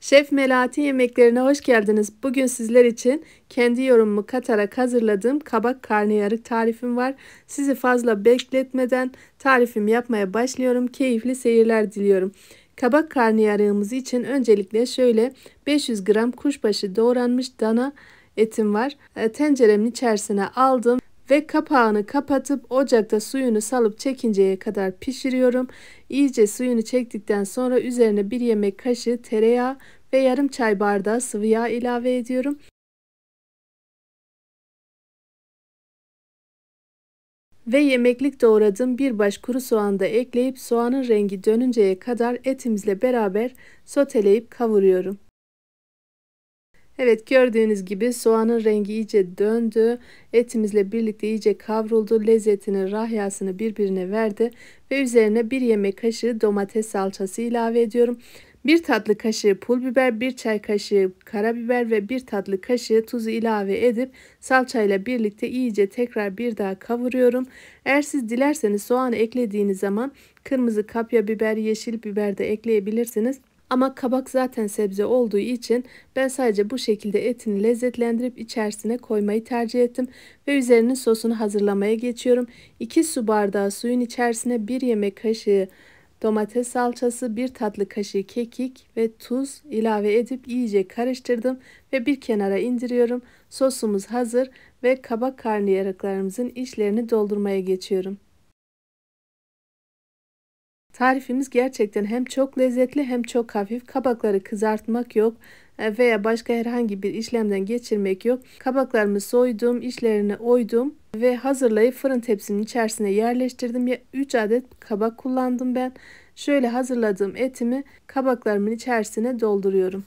Şef Melati yemeklerine hoş geldiniz. Bugün sizler için kendi yorumumu katarak hazırladığım kabak karnıyarık tarifim var. Sizi fazla bekletmeden tarifimi yapmaya başlıyorum. Keyifli seyirler diliyorum. Kabak karnıyarığımız için öncelikle şöyle 500 gram kuşbaşı doğranmış dana etim var. Ee, tenceremin içerisine aldım ve kapağını kapatıp ocakta suyunu salıp çekinceye kadar pişiriyorum. İyice suyunu çektikten sonra üzerine bir yemek kaşığı tereyağı ve yarım çay bardağı sıvı yağ ilave ediyorum. Ve yemeklik doğradığım bir baş kuru soğan da ekleyip soğanın rengi dönünceye kadar etimizle beraber soteleyip kavuruyorum. Evet gördüğünüz gibi soğanın rengi iyice döndü. Etimizle birlikte iyice kavruldu. Lezzetini, rahyasını birbirine verdi. Ve üzerine bir yemek kaşığı domates salçası ilave ediyorum. bir tatlı kaşığı pul biber, bir çay kaşığı karabiber ve bir tatlı kaşığı tuzu ilave edip salçayla birlikte iyice tekrar bir daha kavuruyorum. Eğer siz dilerseniz soğanı eklediğiniz zaman kırmızı kapya biber, yeşil biber de ekleyebilirsiniz. Ama kabak zaten sebze olduğu için ben sadece bu şekilde etini lezzetlendirip içerisine koymayı tercih ettim ve üzerinin sosunu hazırlamaya geçiyorum. 2 su bardağı suyun içerisine 1 yemek kaşığı domates salçası, 1 tatlı kaşığı kekik ve tuz ilave edip iyice karıştırdım ve bir kenara indiriyorum. Sosumuz hazır ve kabak karnıyarıklarımızın içlerini doldurmaya geçiyorum. Tarifimiz gerçekten hem çok lezzetli hem çok hafif. Kabakları kızartmak yok e, veya başka herhangi bir işlemden geçirmek yok. Kabaklarımı soydum, işlerini oydum ve hazırlayıp fırın tepsimin içerisine yerleştirdim. 3 adet kabak kullandım ben. Şöyle hazırladığım etimi kabaklarımın içerisine dolduruyorum.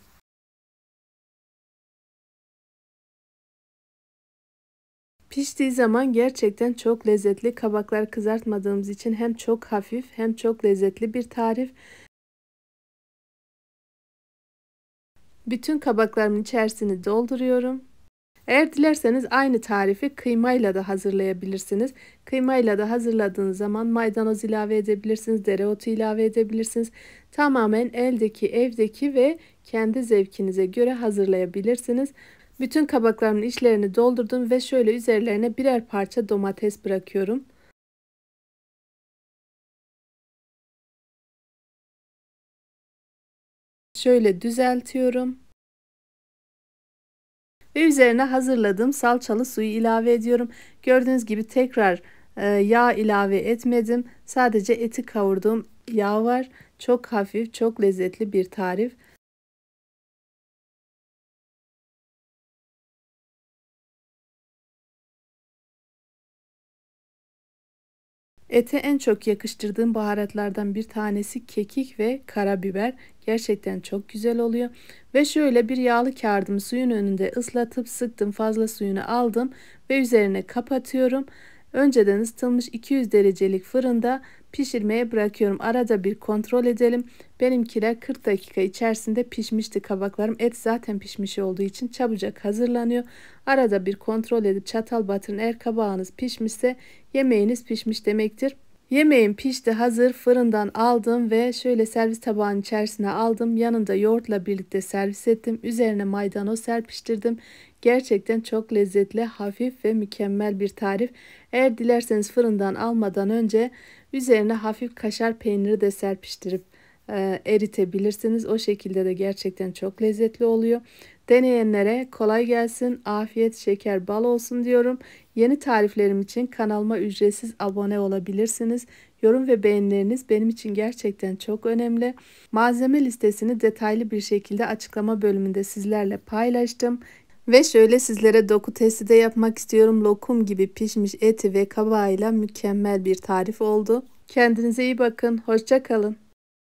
Piştiği zaman gerçekten çok lezzetli. Kabaklar kızartmadığımız için hem çok hafif hem çok lezzetli bir tarif. Bütün kabaklarımın içerisini dolduruyorum. Eğer dilerseniz aynı tarifi kıymayla da hazırlayabilirsiniz. Kıymayla da hazırladığınız zaman maydanoz ilave edebilirsiniz, dereotu ilave edebilirsiniz. Tamamen eldeki, evdeki ve kendi zevkinize göre hazırlayabilirsiniz. Bütün kabaklarımın içlerini doldurdum ve şöyle üzerlerine birer parça domates bırakıyorum. Şöyle düzeltiyorum. Ve üzerine hazırladığım salçalı suyu ilave ediyorum. Gördüğünüz gibi tekrar e, yağ ilave etmedim. Sadece eti kavurduğum yağ var. Çok hafif, çok lezzetli bir tarif. Ete en çok yakıştırdığım baharatlardan bir tanesi kekik ve karabiber. Gerçekten çok güzel oluyor. Ve şöyle bir yağlı kağıdımı suyun önünde ıslatıp sıktım. Fazla suyunu aldım ve üzerine kapatıyorum. Önceden ısıtılmış 200 derecelik fırında pişirmeye bırakıyorum. Arada bir kontrol edelim. Benimkiler 40 dakika içerisinde pişmişti kabaklarım. Et zaten pişmiş olduğu için çabucak hazırlanıyor. Arada bir kontrol edip çatal batırın. Eğer kabağınız pişmişse yemeğiniz pişmiş demektir. Yemeğim pişti hazır fırından aldım ve şöyle servis tabağının içerisine aldım. Yanında yoğurtla birlikte servis ettim. Üzerine maydanoz serpiştirdim. Gerçekten çok lezzetli, hafif ve mükemmel bir tarif. Eğer dilerseniz fırından almadan önce üzerine hafif kaşar peyniri de serpiştirip e, eritebilirsiniz. O şekilde de gerçekten çok lezzetli oluyor. Deneyenlere kolay gelsin, afiyet, şeker, bal olsun diyorum. Yeni tariflerim için kanalıma ücretsiz abone olabilirsiniz. Yorum ve beğenileriniz benim için gerçekten çok önemli. Malzeme listesini detaylı bir şekilde açıklama bölümünde sizlerle paylaştım. Ve şöyle sizlere doku testi de yapmak istiyorum. Lokum gibi pişmiş eti ve kabağıyla mükemmel bir tarif oldu. Kendinize iyi bakın. Hoşça kalın.